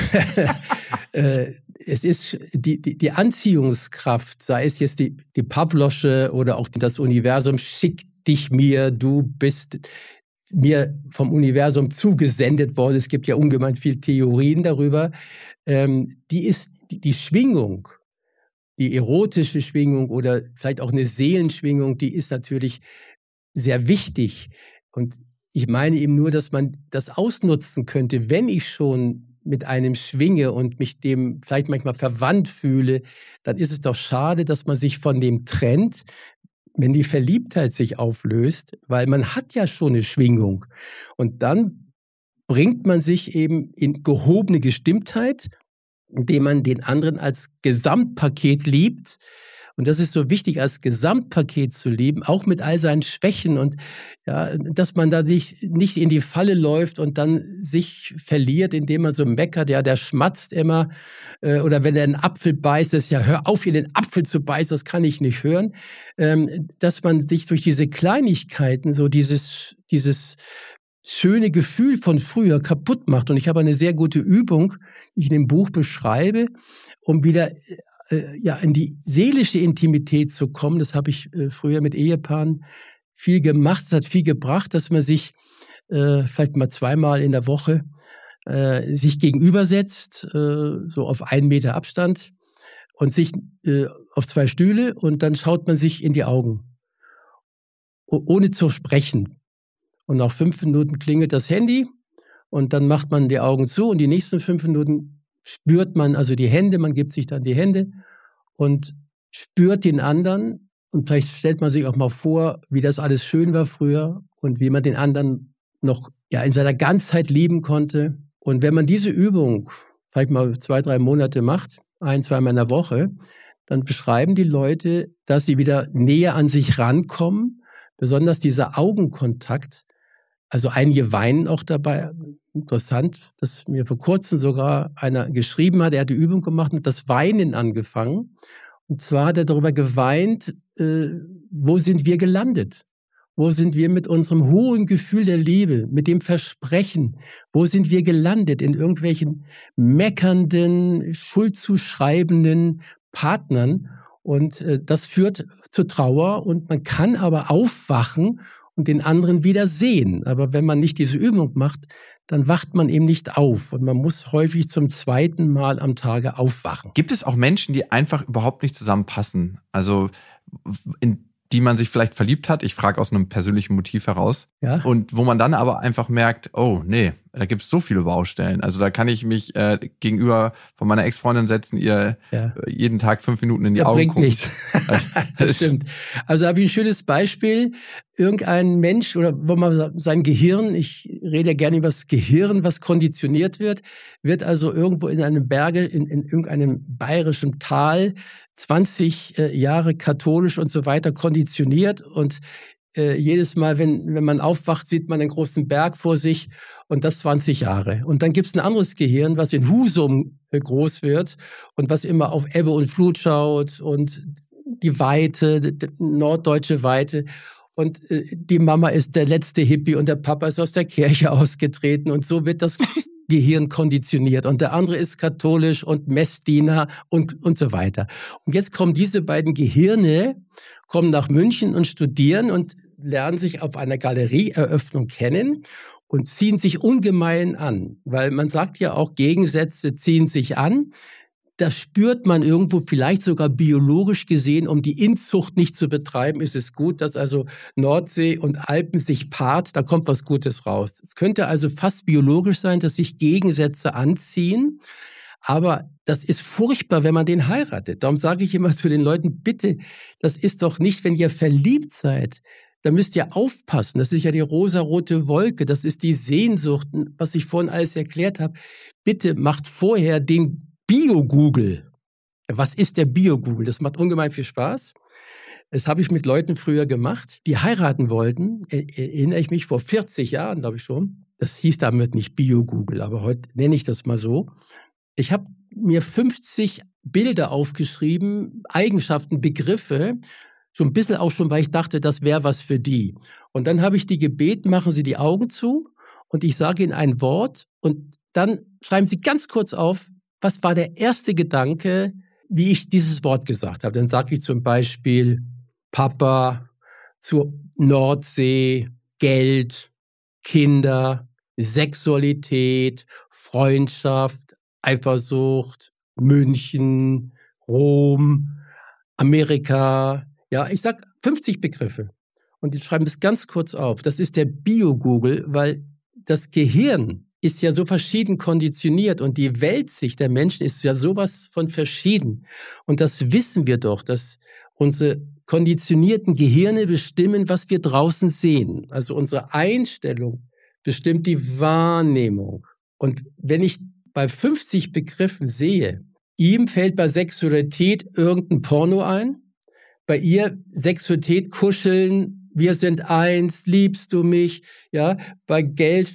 Äh, es ist die, die, die Anziehungskraft, sei es jetzt die, die Pavlosche oder auch das Universum, schickt dich mir, du bist mir vom Universum zugesendet worden. Es gibt ja ungemein viel Theorien darüber. Ähm, die ist die, die Schwingung, die erotische Schwingung oder vielleicht auch eine Seelenschwingung, die ist natürlich sehr wichtig. Und ich meine eben nur, dass man das ausnutzen könnte, wenn ich schon mit einem schwinge und mich dem vielleicht manchmal verwandt fühle, dann ist es doch schade, dass man sich von dem trennt, wenn die Verliebtheit sich auflöst, weil man hat ja schon eine Schwingung und dann bringt man sich eben in gehobene Gestimmtheit, indem man den anderen als Gesamtpaket liebt und das ist so wichtig, als Gesamtpaket zu leben, auch mit all seinen Schwächen und ja, dass man da nicht, nicht in die Falle läuft und dann sich verliert, indem man so meckert, ja, der schmatzt immer. Äh, oder wenn er einen Apfel beißt, ist ja, hör auf, hier den Apfel zu beißen, das kann ich nicht hören. Ähm, dass man sich durch diese Kleinigkeiten, so dieses, dieses schöne Gefühl von früher kaputt macht. Und ich habe eine sehr gute Übung, die ich in dem Buch beschreibe, um wieder äh, ja, in die seelische Intimität zu kommen. Das habe ich äh, früher mit Ehepaaren viel gemacht. Das hat viel gebracht, dass man sich äh, vielleicht mal zweimal in der Woche äh, sich gegenübersetzt, äh, so auf einen Meter Abstand und sich äh, auf zwei Stühle und dann schaut man sich in die Augen, ohne zu sprechen. Und nach fünf Minuten klingelt das Handy und dann macht man die Augen zu und die nächsten fünf Minuten spürt man also die Hände, man gibt sich dann die Hände und spürt den anderen. Und vielleicht stellt man sich auch mal vor, wie das alles schön war früher und wie man den anderen noch ja, in seiner Ganzheit lieben konnte. Und wenn man diese Übung vielleicht mal zwei, drei Monate macht, ein, zwei Mal in der Woche, dann beschreiben die Leute, dass sie wieder näher an sich rankommen. Besonders dieser Augenkontakt also einige weinen auch dabei. Interessant, dass mir vor kurzem sogar einer geschrieben hat, er hat die Übung gemacht und das Weinen angefangen. Und zwar hat er darüber geweint, äh, wo sind wir gelandet? Wo sind wir mit unserem hohen Gefühl der Liebe, mit dem Versprechen? Wo sind wir gelandet in irgendwelchen meckernden, schuldzuschreibenden Partnern? Und äh, das führt zu Trauer und man kann aber aufwachen und den anderen wieder sehen. Aber wenn man nicht diese Übung macht, dann wacht man eben nicht auf und man muss häufig zum zweiten Mal am Tage aufwachen. Gibt es auch Menschen, die einfach überhaupt nicht zusammenpassen? Also in die man sich vielleicht verliebt hat, ich frage aus einem persönlichen Motiv heraus, ja. und wo man dann aber einfach merkt, oh nee, da gibt es so viele Baustellen. Also da kann ich mich äh, gegenüber von meiner Ex-Freundin setzen, ihr ja. Äh, jeden Tag fünf Minuten in die das Augen bringt gucken. Nichts. Also, das stimmt. Also habe ich ein schönes Beispiel irgendein Mensch oder wenn man sein Gehirn, ich rede ja gerne über das Gehirn, was konditioniert wird, wird also irgendwo in einem Berge, in, in irgendeinem bayerischen Tal 20 äh, Jahre katholisch und so weiter konditioniert und äh, jedes Mal, wenn, wenn man aufwacht, sieht man einen großen Berg vor sich und das 20 Jahre. Und dann gibt es ein anderes Gehirn, was in Husum äh, groß wird und was immer auf Ebbe und Flut schaut und die Weite, die norddeutsche Weite und äh, die Mama ist der letzte Hippie und der Papa ist aus der Kirche ausgetreten und so wird das Gehirn konditioniert und der andere ist katholisch und Messdiener und, und so weiter. Und jetzt kommen diese beiden Gehirne, kommen nach München und studieren und lernen sich auf einer Galerieeröffnung kennen und ziehen sich ungemein an, weil man sagt ja auch, Gegensätze ziehen sich an das spürt man irgendwo vielleicht sogar biologisch gesehen, um die Inzucht nicht zu betreiben, ist es gut, dass also Nordsee und Alpen sich paart, da kommt was Gutes raus. Es könnte also fast biologisch sein, dass sich Gegensätze anziehen. Aber das ist furchtbar, wenn man den heiratet. Darum sage ich immer zu den Leuten, bitte, das ist doch nicht, wenn ihr verliebt seid, da müsst ihr aufpassen. Das ist ja die rosarote Wolke. Das ist die Sehnsucht, was ich vorhin alles erklärt habe. Bitte macht vorher den Bio-Google. Was ist der Bio-Google? Das macht ungemein viel Spaß. Das habe ich mit Leuten früher gemacht, die heiraten wollten. Erinnere ich mich vor 40 Jahren, glaube ich schon. Das hieß damit nicht Bio-Google, aber heute nenne ich das mal so. Ich habe mir 50 Bilder aufgeschrieben, Eigenschaften, Begriffe, so ein bisschen auch schon, weil ich dachte, das wäre was für die. Und dann habe ich die gebeten, machen Sie die Augen zu und ich sage Ihnen ein Wort und dann schreiben Sie ganz kurz auf, was war der erste Gedanke, wie ich dieses Wort gesagt habe? Dann sage ich zum Beispiel Papa zur Nordsee, Geld, Kinder, Sexualität, Freundschaft, Eifersucht, München, Rom, Amerika. Ja, ich sag 50 Begriffe. Und ich schreibe das ganz kurz auf. Das ist der Bio-Google, weil das Gehirn ist ja so verschieden konditioniert und die Weltsicht der Menschen ist ja sowas von verschieden. Und das wissen wir doch, dass unsere konditionierten Gehirne bestimmen, was wir draußen sehen. Also unsere Einstellung bestimmt die Wahrnehmung. Und wenn ich bei 50 Begriffen sehe, ihm fällt bei Sexualität irgendein Porno ein, bei ihr Sexualität, Kuscheln, wir sind eins, liebst du mich? Ja, bei Geld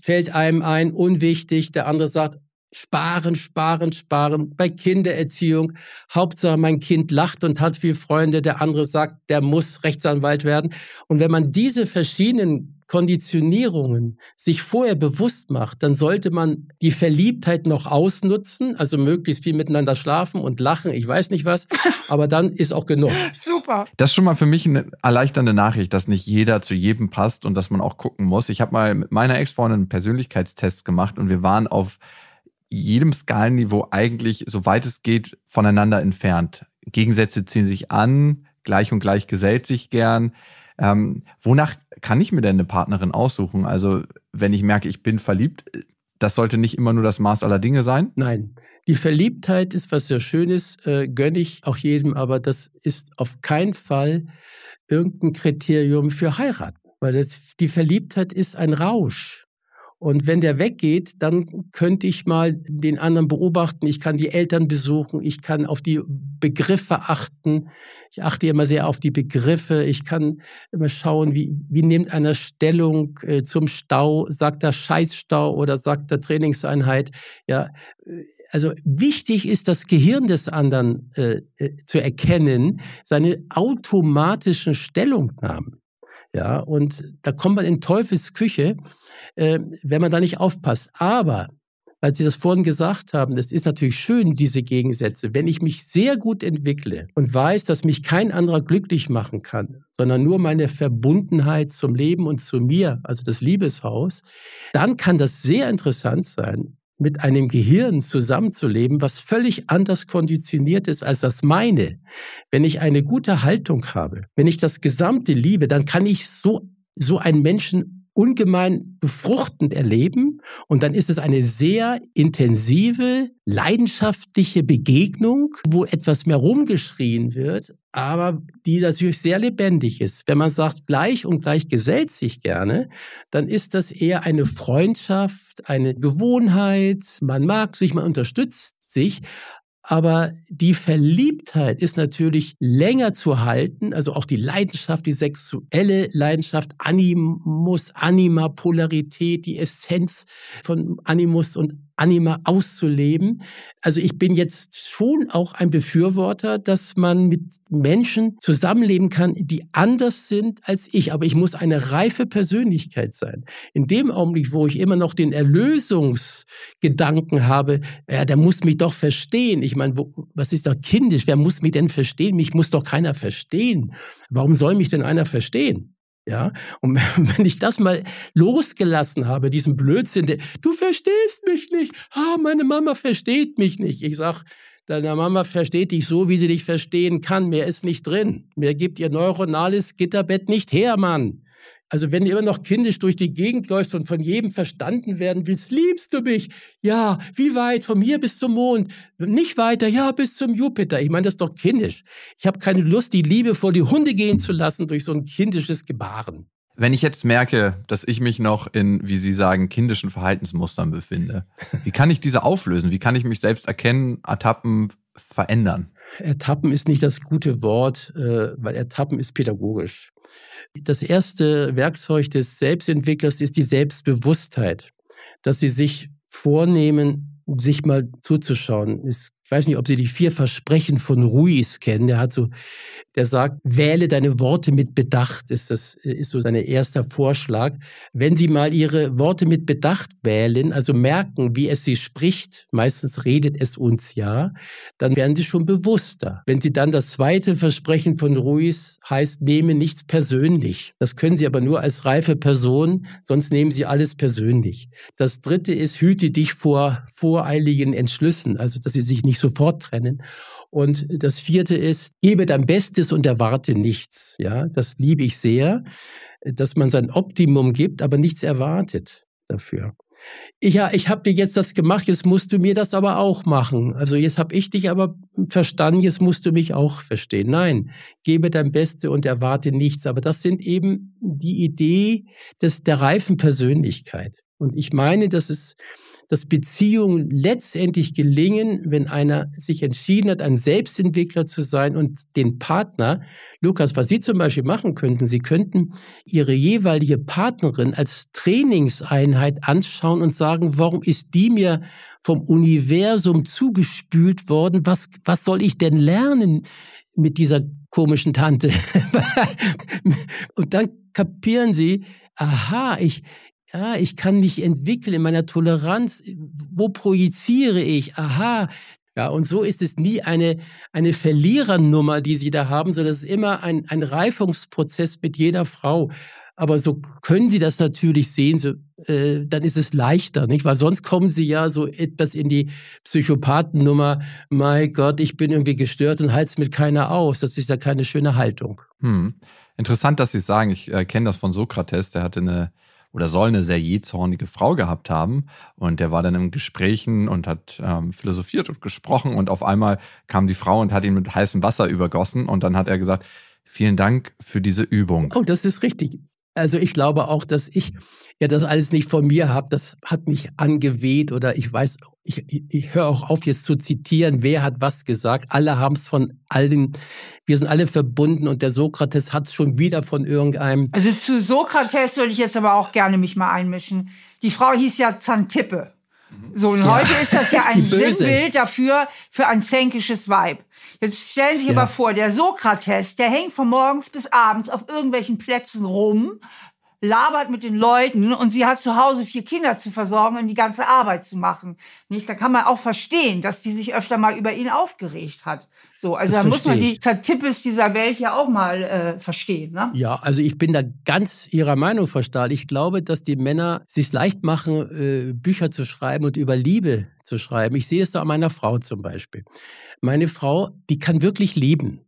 fällt einem ein, unwichtig. Der andere sagt, sparen, sparen, sparen. Bei Kindererziehung, Hauptsache mein Kind lacht und hat viel Freunde. Der andere sagt, der muss Rechtsanwalt werden. Und wenn man diese verschiedenen Konditionierungen sich vorher bewusst macht, dann sollte man die Verliebtheit noch ausnutzen, also möglichst viel miteinander schlafen und lachen, ich weiß nicht was, aber dann ist auch genug. Super. Das ist schon mal für mich eine erleichternde Nachricht, dass nicht jeder zu jedem passt und dass man auch gucken muss. Ich habe mal mit meiner Ex-Freundin einen Persönlichkeitstest gemacht und wir waren auf jedem Skalenniveau eigentlich, soweit es geht, voneinander entfernt. Gegensätze ziehen sich an, gleich und gleich gesellt sich gern ähm, wonach kann ich mir denn eine Partnerin aussuchen? Also, wenn ich merke, ich bin verliebt, das sollte nicht immer nur das Maß aller Dinge sein? Nein. Die Verliebtheit ist was sehr Schönes, äh, gönne ich auch jedem, aber das ist auf keinen Fall irgendein Kriterium für Heirat. Weil das, die Verliebtheit ist ein Rausch. Und wenn der weggeht, dann könnte ich mal den anderen beobachten. Ich kann die Eltern besuchen. Ich kann auf die Begriffe achten. Ich achte immer sehr auf die Begriffe. Ich kann immer schauen, wie, wie nimmt einer Stellung äh, zum Stau? Sagt er Scheißstau oder sagt er Trainingseinheit? Ja, also wichtig ist, das Gehirn des anderen äh, äh zu erkennen, seine automatischen Stellungnahmen. Ja, und da kommt man in Teufelsküche, äh, wenn man da nicht aufpasst. Aber weil Sie das vorhin gesagt haben, das ist natürlich schön, diese Gegensätze. Wenn ich mich sehr gut entwickle und weiß, dass mich kein anderer glücklich machen kann, sondern nur meine Verbundenheit zum Leben und zu mir, also das Liebeshaus, dann kann das sehr interessant sein, mit einem Gehirn zusammenzuleben, was völlig anders konditioniert ist als das meine. Wenn ich eine gute Haltung habe, wenn ich das Gesamte liebe, dann kann ich so, so einen Menschen ungemein befruchtend erleben. Und dann ist es eine sehr intensive, leidenschaftliche Begegnung, wo etwas mehr rumgeschrien wird, aber die natürlich sehr lebendig ist. Wenn man sagt, gleich und gleich gesellt sich gerne, dann ist das eher eine Freundschaft, eine Gewohnheit. Man mag sich, man unterstützt sich, aber die Verliebtheit ist natürlich länger zu halten, also auch die Leidenschaft, die sexuelle Leidenschaft, Animus, Anima, Polarität, die Essenz von Animus und Anima auszuleben. Also ich bin jetzt schon auch ein Befürworter, dass man mit Menschen zusammenleben kann, die anders sind als ich. Aber ich muss eine reife Persönlichkeit sein. In dem Augenblick, wo ich immer noch den Erlösungsgedanken habe, ja, der muss mich doch verstehen. Ich meine, wo, was ist doch kindisch? Wer muss mich denn verstehen? Mich muss doch keiner verstehen. Warum soll mich denn einer verstehen? Ja, und wenn ich das mal losgelassen habe, diesen Blödsinn, der, du verstehst mich nicht, ah, meine Mama versteht mich nicht. Ich sag, deine Mama versteht dich so, wie sie dich verstehen kann. Mehr ist nicht drin. Mehr gibt ihr neuronales Gitterbett nicht her, Mann. Also wenn du immer noch kindisch durch die Gegend läufst und von jedem verstanden werden willst, liebst du mich? Ja, wie weit? Von hier bis zum Mond? Nicht weiter, ja, bis zum Jupiter. Ich meine, das ist doch kindisch. Ich habe keine Lust, die Liebe vor die Hunde gehen zu lassen durch so ein kindisches Gebaren. Wenn ich jetzt merke, dass ich mich noch in, wie Sie sagen, kindischen Verhaltensmustern befinde, wie kann ich diese auflösen? Wie kann ich mich selbst erkennen, ertappen, verändern? Ertappen ist nicht das gute Wort, äh, weil Ertappen ist pädagogisch. Das erste Werkzeug des Selbstentwicklers ist die Selbstbewusstheit, dass sie sich vornehmen, sich mal zuzuschauen. Es ich weiß nicht, ob Sie die vier Versprechen von Ruiz kennen. Der hat so, der sagt, wähle deine Worte mit Bedacht, ist das, ist so sein erster Vorschlag. Wenn Sie mal Ihre Worte mit Bedacht wählen, also merken, wie es Sie spricht, meistens redet es uns ja, dann werden Sie schon bewusster. Wenn Sie dann das zweite Versprechen von Ruiz heißt, nehme nichts persönlich. Das können Sie aber nur als reife Person, sonst nehmen Sie alles persönlich. Das dritte ist, hüte dich vor voreiligen Entschlüssen, also dass Sie sich nicht nicht sofort trennen. Und das vierte ist, gebe dein Bestes und erwarte nichts. Ja, das liebe ich sehr, dass man sein Optimum gibt, aber nichts erwartet dafür. Ja, ich habe dir jetzt das gemacht, jetzt musst du mir das aber auch machen. Also jetzt habe ich dich aber verstanden, jetzt musst du mich auch verstehen. Nein, gebe dein Bestes und erwarte nichts. Aber das sind eben die Idee des, der reifen Persönlichkeit. Und ich meine, dass es dass Beziehungen letztendlich gelingen, wenn einer sich entschieden hat, ein Selbstentwickler zu sein und den Partner, Lukas, was Sie zum Beispiel machen könnten, Sie könnten Ihre jeweilige Partnerin als Trainingseinheit anschauen und sagen, warum ist die mir vom Universum zugespült worden? Was, was soll ich denn lernen mit dieser komischen Tante? und dann kapieren Sie, aha, ich, ja, ah, ich kann mich entwickeln in meiner Toleranz. Wo projiziere ich? Aha. Ja, und so ist es nie eine, eine Verlierernummer, die sie da haben, sondern es ist immer ein, ein Reifungsprozess mit jeder Frau. Aber so können Sie das natürlich sehen, so, äh, dann ist es leichter, nicht? Weil sonst kommen Sie ja so etwas in die Psychopathennummer. Mein Gott, ich bin irgendwie gestört und halte es mit keiner aus. Das ist ja keine schöne Haltung. Hm. Interessant, dass Sie sagen, ich äh, kenne das von Sokrates, der hatte eine oder soll eine sehr jähzornige Frau gehabt haben. Und der war dann in Gesprächen und hat ähm, philosophiert und gesprochen. Und auf einmal kam die Frau und hat ihn mit heißem Wasser übergossen. Und dann hat er gesagt, vielen Dank für diese Übung. Oh, das ist richtig. Also ich glaube auch, dass ich ja das alles nicht von mir habe. Das hat mich angeweht oder ich weiß, ich, ich, höre auch auf, jetzt zu zitieren, wer hat was gesagt. Alle haben es von allen, wir sind alle verbunden und der Sokrates hat es schon wieder von irgendeinem. Also zu Sokrates würde ich jetzt aber auch gerne mich mal einmischen. Die Frau hieß ja Zantippe. Mhm. So, und ja. heute ist das ja ein Sinnbild dafür, für ein zänkisches Weib. Jetzt stellen Sie sich ja. aber vor, der Sokrates, der hängt von morgens bis abends auf irgendwelchen Plätzen rum, labert mit den Leuten und sie hat zu Hause vier Kinder zu versorgen und die ganze Arbeit zu machen. Nicht? Da kann man auch verstehen, dass die sich öfter mal über ihn aufgeregt hat. So, also das da muss man die Tippes dieser Welt ja auch mal äh, verstehen. Ne? Ja, also ich bin da ganz Ihrer Meinung, Frau Stahl. Ich glaube, dass die Männer sich leicht machen, äh, Bücher zu schreiben und über Liebe zu schreiben. Ich sehe es so an meiner Frau zum Beispiel. Meine Frau, die kann wirklich lieben.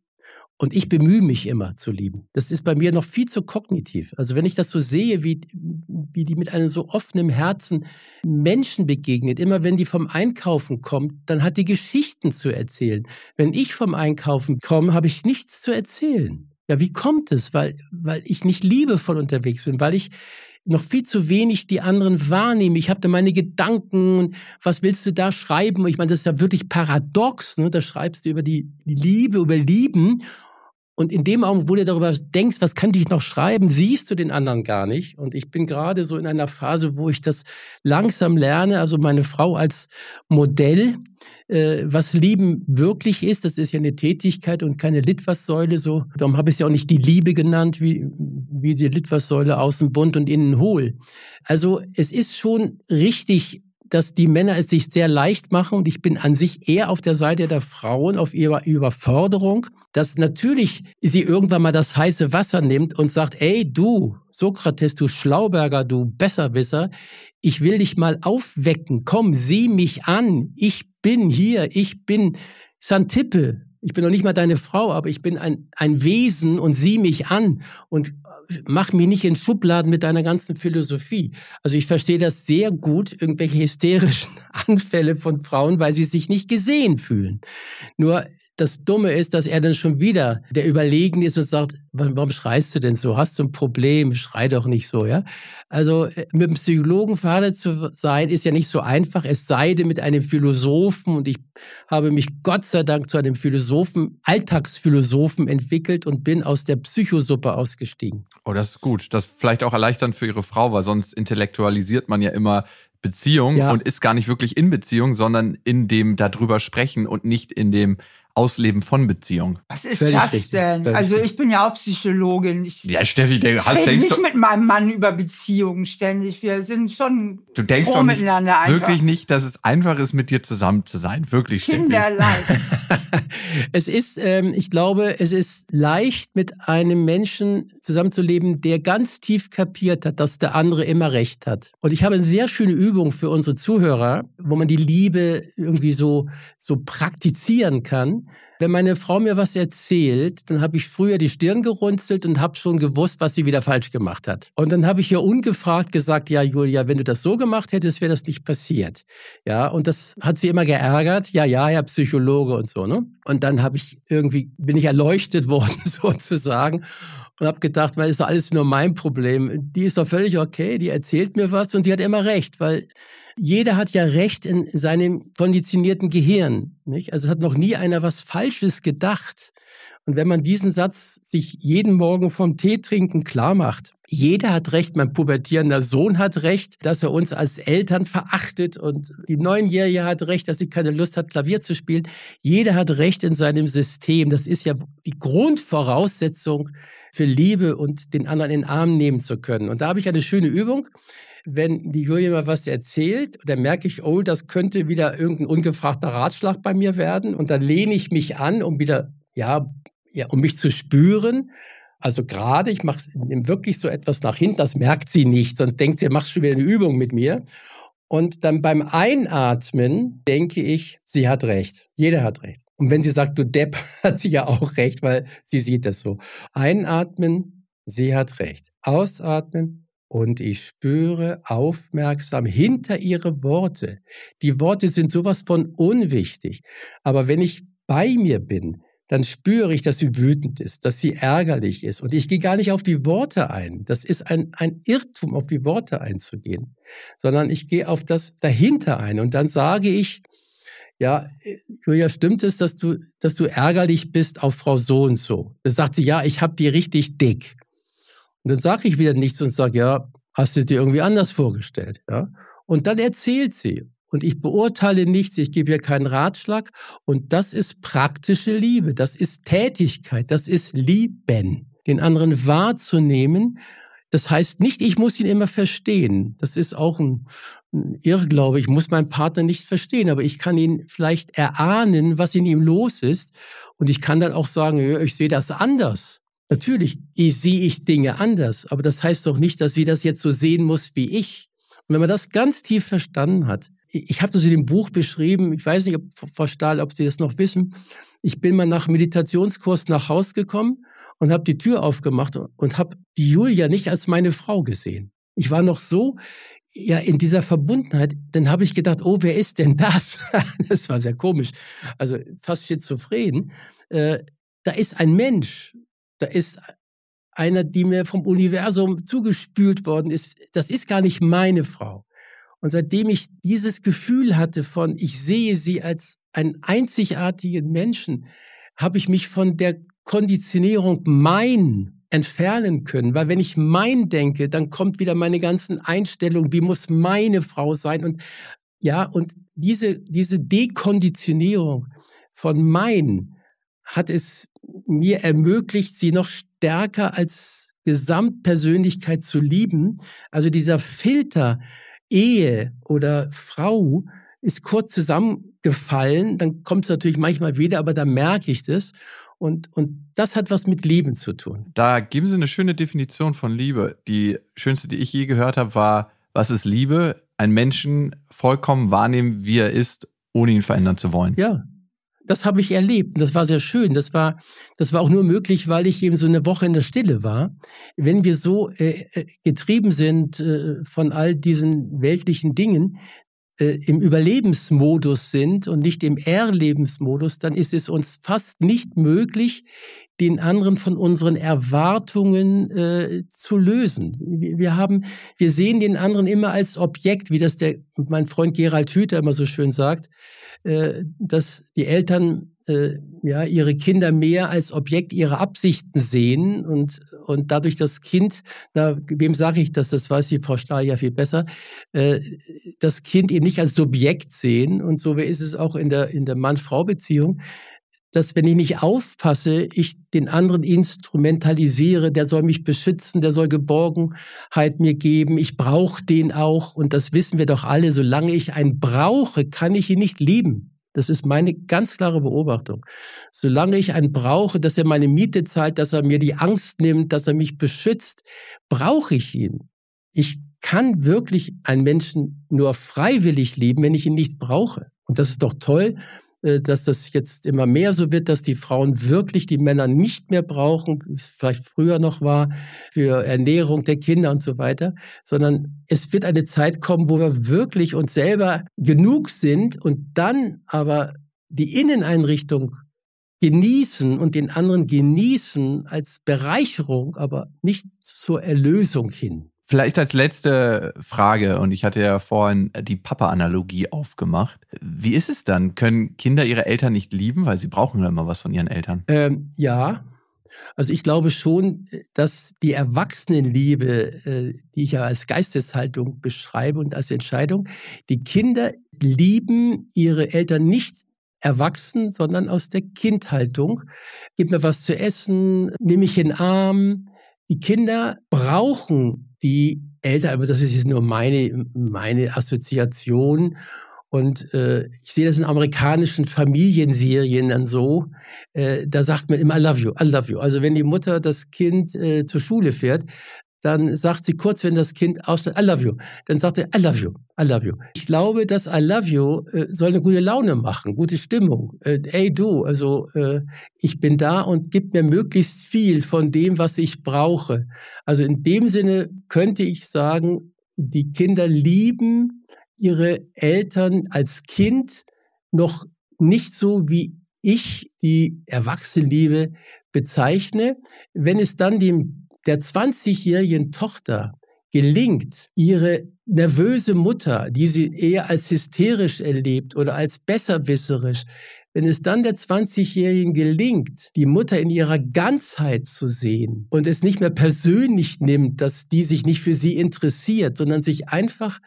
Und ich bemühe mich immer zu lieben. Das ist bei mir noch viel zu kognitiv. Also wenn ich das so sehe, wie, wie die mit einem so offenen Herzen Menschen begegnet, immer wenn die vom Einkaufen kommt, dann hat die Geschichten zu erzählen. Wenn ich vom Einkaufen komme, habe ich nichts zu erzählen. Ja, wie kommt es? Weil, weil ich nicht liebevoll unterwegs bin, weil ich noch viel zu wenig die anderen wahrnehme. Ich habe da meine Gedanken und was willst du da schreiben? Ich meine, das ist ja wirklich paradox. Ne? Da schreibst du über die Liebe, über Lieben und in dem Augenblick, wo du darüber denkst, was kann ich noch schreiben, siehst du den anderen gar nicht. Und ich bin gerade so in einer Phase, wo ich das langsam lerne. Also meine Frau als Modell, äh, was Lieben wirklich ist, das ist ja eine Tätigkeit und keine Litwassäule. So. Darum habe ich es ja auch nicht die Liebe genannt, wie, wie die Litwassäule außen bunt und innen hohl. Also es ist schon richtig, dass die Männer es sich sehr leicht machen und ich bin an sich eher auf der Seite der Frauen, auf ihrer Überforderung, dass natürlich sie irgendwann mal das heiße Wasser nimmt und sagt, ey du, Sokrates, du Schlauberger, du Besserwisser, ich will dich mal aufwecken, komm, sieh mich an, ich bin hier, ich bin Santippe, ich bin noch nicht mal deine Frau, aber ich bin ein, ein Wesen und sieh mich an. Und mach mir nicht in Schubladen mit deiner ganzen Philosophie. Also ich verstehe das sehr gut, irgendwelche hysterischen Anfälle von Frauen, weil sie sich nicht gesehen fühlen. Nur das Dumme ist, dass er dann schon wieder der Überlegen ist und sagt, warum schreist du denn so? Hast du ein Problem? Schrei doch nicht so, ja? Also äh, mit einem Psychologen verhandelt zu sein, ist ja nicht so einfach, es sei denn mit einem Philosophen. Und ich habe mich Gott sei Dank zu einem Philosophen, Alltagsphilosophen entwickelt und bin aus der Psychosuppe ausgestiegen. Oh, das ist gut. Das vielleicht auch erleichternd für Ihre Frau, weil sonst intellektualisiert man ja immer Beziehung ja. und ist gar nicht wirklich in Beziehung, sondern in dem darüber sprechen und nicht in dem Ausleben von Beziehung. Was ist Völlig das richtig. denn? Völlig also ich bin ja auch Psychologin. Ich ja, Steffi, du hast, denkst nicht du mit meinem Mann über Beziehungen ständig. Wir sind schon du denkst doch nicht, miteinander einfach. wirklich nicht, dass es einfach ist, mit dir zusammen zu sein. Wirklich, Kinderleid. Steffi. es ist, ähm, ich glaube, es ist leicht, mit einem Menschen zusammenzuleben, der ganz tief kapiert hat, dass der andere immer recht hat. Und ich habe eine sehr schöne Übung für unsere Zuhörer, wo man die Liebe irgendwie so so praktizieren kann. Wenn meine Frau mir was erzählt, dann habe ich früher die Stirn gerunzelt und habe schon gewusst, was sie wieder falsch gemacht hat. Und dann habe ich ihr ungefragt gesagt, ja Julia, wenn du das so gemacht hättest, wäre das nicht passiert. Ja, und das hat sie immer geärgert. Ja, ja, ja, Psychologe und so, ne? Und dann habe ich irgendwie bin ich erleuchtet worden sozusagen und habe gedacht, weil ist doch alles nur mein Problem. Die ist doch völlig okay, die erzählt mir was und sie hat immer recht, weil jeder hat ja recht in seinem konditionierten Gehirn. Nicht? Also hat noch nie einer was Falsches gedacht. Und wenn man diesen Satz sich jeden Morgen vom Tee trinken klar macht, jeder hat recht, mein pubertierender Sohn hat recht, dass er uns als Eltern verachtet und die Neunjährige hat recht, dass sie keine Lust hat, Klavier zu spielen. Jeder hat recht in seinem System. Das ist ja die Grundvoraussetzung für Liebe und den anderen in den Arm nehmen zu können. Und da habe ich eine schöne Übung. Wenn die Julia mal was erzählt, dann merke ich, oh, das könnte wieder irgendein ungefragter Ratschlag bei mir werden. Und dann lehne ich mich an, um wieder, ja, ja um mich zu spüren. Also gerade, ich mache wirklich so etwas nach hinten, das merkt sie nicht, sonst denkt sie, machst du schon wieder eine Übung mit mir. Und dann beim Einatmen denke ich, sie hat recht. Jeder hat recht. Und wenn sie sagt, du Depp, hat sie ja auch recht, weil sie sieht das so. Einatmen, sie hat recht. Ausatmen und ich spüre aufmerksam hinter ihre Worte. Die Worte sind sowas von unwichtig. Aber wenn ich bei mir bin, dann spüre ich, dass sie wütend ist, dass sie ärgerlich ist. Und ich gehe gar nicht auf die Worte ein. Das ist ein, ein Irrtum, auf die Worte einzugehen, sondern ich gehe auf das dahinter ein. Und dann sage ich, ja, äh, Julia, stimmt es, dass du, dass du ärgerlich bist auf Frau so und so? Dann sagt sie, ja, ich hab die richtig dick. Und dann sage ich wieder nichts und sage, ja, hast du dir irgendwie anders vorgestellt? Ja? Und dann erzählt sie und ich beurteile nichts, ich gebe ihr keinen Ratschlag. Und das ist praktische Liebe, das ist Tätigkeit, das ist Lieben, den anderen wahrzunehmen. Das heißt nicht, ich muss ihn immer verstehen. Das ist auch ein, Irrglaube. Ich muss meinen Partner nicht verstehen, aber ich kann ihn vielleicht erahnen, was in ihm los ist. Und ich kann dann auch sagen, ich sehe das anders. Natürlich ich sehe ich Dinge anders, aber das heißt doch nicht, dass sie das jetzt so sehen muss wie ich. Und wenn man das ganz tief verstanden hat, ich habe das in dem Buch beschrieben. Ich weiß nicht, ob, Frau Stahl, ob Sie das noch wissen. Ich bin mal nach Meditationskurs nach Haus gekommen und habe die Tür aufgemacht und habe die Julia nicht als meine Frau gesehen. Ich war noch so ja in dieser Verbundenheit, dann habe ich gedacht, oh, wer ist denn das? das war sehr komisch, also fast schizophren. Äh, da ist ein Mensch, da ist einer, die mir vom Universum zugespült worden ist. Das ist gar nicht meine Frau. Und seitdem ich dieses Gefühl hatte von, ich sehe sie als einen einzigartigen Menschen, habe ich mich von der Konditionierung mein entfernen können, weil wenn ich mein denke, dann kommt wieder meine ganzen Einstellungen, wie muss meine Frau sein und ja, und diese, diese Dekonditionierung von mein hat es mir ermöglicht, sie noch stärker als Gesamtpersönlichkeit zu lieben. Also dieser Filter, Ehe oder Frau ist kurz zusammengefallen, dann kommt es natürlich manchmal wieder, aber da merke ich das. Und, und das hat was mit Lieben zu tun. Da geben Sie eine schöne Definition von Liebe. Die schönste, die ich je gehört habe, war, was ist Liebe? Ein Menschen vollkommen wahrnehmen, wie er ist, ohne ihn verändern zu wollen. Ja, das habe ich erlebt und das war sehr schön. Das war, das war auch nur möglich, weil ich eben so eine Woche in der Stille war. Wenn wir so äh, äh, getrieben sind äh, von all diesen weltlichen Dingen, äh, im Überlebensmodus sind und nicht im Erlebensmodus, dann ist es uns fast nicht möglich, den anderen von unseren Erwartungen äh, zu lösen. Wir haben, wir sehen den anderen immer als Objekt, wie das der mein Freund Gerald Hüther immer so schön sagt, äh, dass die Eltern äh, ja ihre Kinder mehr als Objekt ihrer Absichten sehen und und dadurch das Kind, na, wem sage ich das? Das weiß die Frau Stahl ja viel besser. Äh, das Kind eben nicht als Subjekt sehen und so ist es auch in der in der Mann-Frau-Beziehung dass wenn ich nicht aufpasse, ich den anderen instrumentalisiere, der soll mich beschützen, der soll Geborgenheit mir geben, ich brauche den auch und das wissen wir doch alle, solange ich einen brauche, kann ich ihn nicht lieben. Das ist meine ganz klare Beobachtung. Solange ich einen brauche, dass er meine Miete zahlt, dass er mir die Angst nimmt, dass er mich beschützt, brauche ich ihn. Ich kann wirklich einen Menschen nur freiwillig lieben, wenn ich ihn nicht brauche. Und das ist doch toll, äh, dass das jetzt immer mehr so wird, dass die Frauen wirklich die Männer nicht mehr brauchen, vielleicht früher noch war, für Ernährung der Kinder und so weiter, sondern es wird eine Zeit kommen, wo wir wirklich uns selber genug sind und dann aber die Inneneinrichtung genießen und den anderen genießen als Bereicherung, aber nicht zur Erlösung hin. Vielleicht als letzte Frage, und ich hatte ja vorhin die Papa-Analogie aufgemacht. Wie ist es dann? Können Kinder ihre Eltern nicht lieben? Weil sie brauchen ja immer was von ihren Eltern. Ähm, ja. Also ich glaube schon, dass die Erwachsenenliebe, äh, die ich ja als Geisteshaltung beschreibe und als Entscheidung, die Kinder lieben ihre Eltern nicht erwachsen, sondern aus der Kindhaltung. Gib mir was zu essen, nimm mich in den Arm. Die Kinder brauchen die Eltern, aber das ist jetzt nur meine, meine Assoziation. Und äh, ich sehe das in amerikanischen Familienserien dann so, äh, da sagt man immer, I love you, I love you. Also wenn die Mutter das Kind äh, zur Schule fährt, dann sagt sie kurz, wenn das Kind aussteigt, I love you. Dann sagt er, I love you, I love you. Ich glaube, dass I love you äh, soll eine gute Laune machen, gute Stimmung. Äh, ey du, also äh, ich bin da und gib mir möglichst viel von dem, was ich brauche. Also in dem Sinne könnte ich sagen, die Kinder lieben ihre Eltern als Kind noch nicht so, wie ich die Erwachsenenliebe bezeichne. Wenn es dann dem der 20-jährigen Tochter gelingt, ihre nervöse Mutter, die sie eher als hysterisch erlebt oder als besserwisserisch, wenn es dann der 20-Jährigen gelingt, die Mutter in ihrer Ganzheit zu sehen und es nicht mehr persönlich nimmt, dass die sich nicht für sie interessiert, sondern sich einfach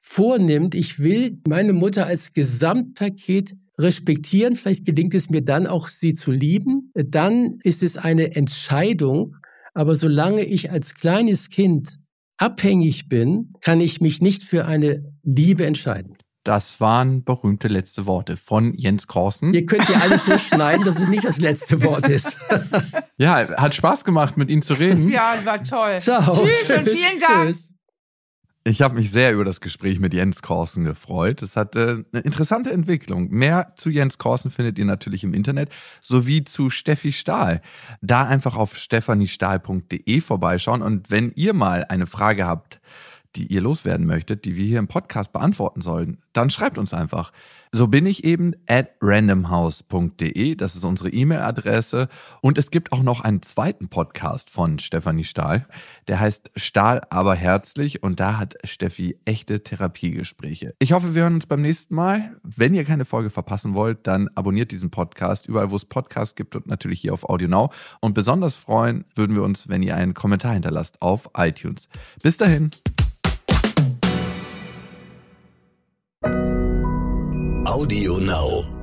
vornimmt, ich will meine Mutter als Gesamtpaket respektieren, vielleicht gelingt es mir dann auch, sie zu lieben, dann ist es eine Entscheidung, aber solange ich als kleines Kind abhängig bin, kann ich mich nicht für eine Liebe entscheiden. Das waren berühmte letzte Worte von Jens Korsen. Ihr könnt ja alles so schneiden, dass es nicht das letzte Wort ist. ja, hat Spaß gemacht, mit ihm zu reden. Ja, war toll. Ciao. Tschüss, tschüss und vielen Dank. Tschüss. Ich habe mich sehr über das Gespräch mit Jens Korsen gefreut. Es hat äh, eine interessante Entwicklung. Mehr zu Jens Korsen findet ihr natürlich im Internet, sowie zu Steffi Stahl. Da einfach auf stephaniestahl.de vorbeischauen und wenn ihr mal eine Frage habt, die ihr loswerden möchtet, die wir hier im Podcast beantworten sollen, dann schreibt uns einfach. So bin ich eben at randomhouse.de, das ist unsere E-Mail-Adresse. Und es gibt auch noch einen zweiten Podcast von Stefanie Stahl, der heißt Stahl aber herzlich und da hat Steffi echte Therapiegespräche. Ich hoffe, wir hören uns beim nächsten Mal. Wenn ihr keine Folge verpassen wollt, dann abonniert diesen Podcast überall, wo es Podcasts gibt und natürlich hier auf AudioNow. Und besonders freuen würden wir uns, wenn ihr einen Kommentar hinterlasst auf iTunes. Bis dahin. Audio Now.